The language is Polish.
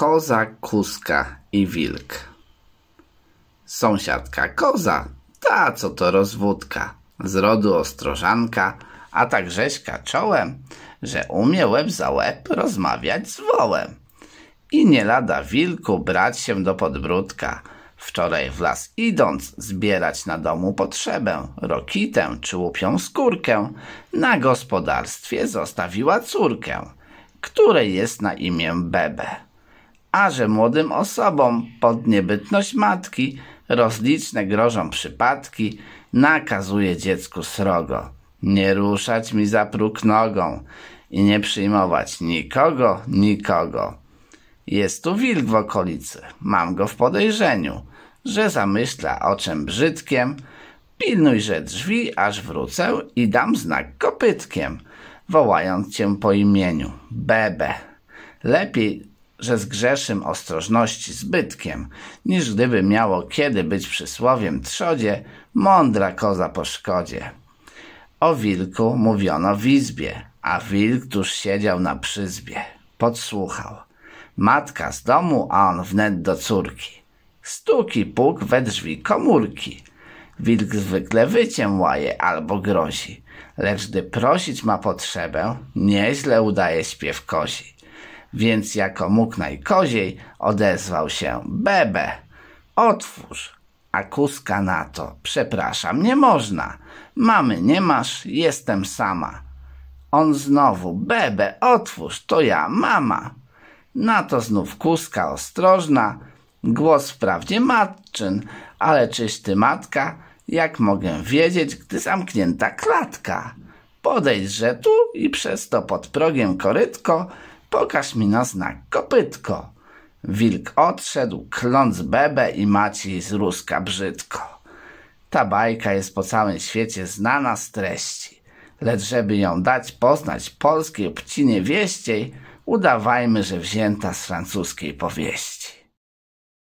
koza, kuska i wilk. Sąsiadka koza, ta co to rozwódka, z rodu ostrożanka, a tak rzeźka czołem, że umie łeb za łeb rozmawiać z wołem. I nie lada wilku brać się do podbródka, Wczoraj w las idąc, zbierać na domu potrzebę, rokitę czy łupią skórkę, na gospodarstwie zostawiła córkę, której jest na imię Bebe a że młodym osobom pod niebytność matki rozliczne grożą przypadki, nakazuje dziecku srogo nie ruszać mi za próg nogą i nie przyjmować nikogo, nikogo. Jest tu wilk w okolicy, mam go w podejrzeniu, że zamyśla oczem brzydkiem, pilnujże drzwi, aż wrócę i dam znak kopytkiem, wołając cię po imieniu, Bebe. Lepiej że z zgrzeszym ostrożności zbytkiem, niż gdyby miało kiedy być przysłowiem trzodzie, mądra koza po szkodzie. O wilku mówiono w izbie, a wilk tuż siedział na przyzbie. Podsłuchał. Matka z domu, a on wnet do córki. Stuki puk we drzwi komórki. Wilk zwykle wyciem łaje albo grozi, lecz gdy prosić ma potrzebę, nieźle udaje śpiew kozi więc jako mógł najkoziej odezwał się Bebe, otwórz. A kuska na to, przepraszam, nie można. Mamy nie masz, jestem sama. On znowu, Bebe, otwórz, to ja, mama. Na to znów kuska ostrożna, głos wprawdzie matczyn, ale czyś ty matka, jak mogę wiedzieć, gdy zamknięta klatka? Podejdźże tu i przez to pod progiem korytko pokaż mi na znak kopytko. Wilk odszedł, kląc bebę i Maciej z ruska brzydko. Ta bajka jest po całym świecie znana z treści. Lecz żeby ją dać poznać polskiej obcinie wieściej, udawajmy, że wzięta z francuskiej powieści.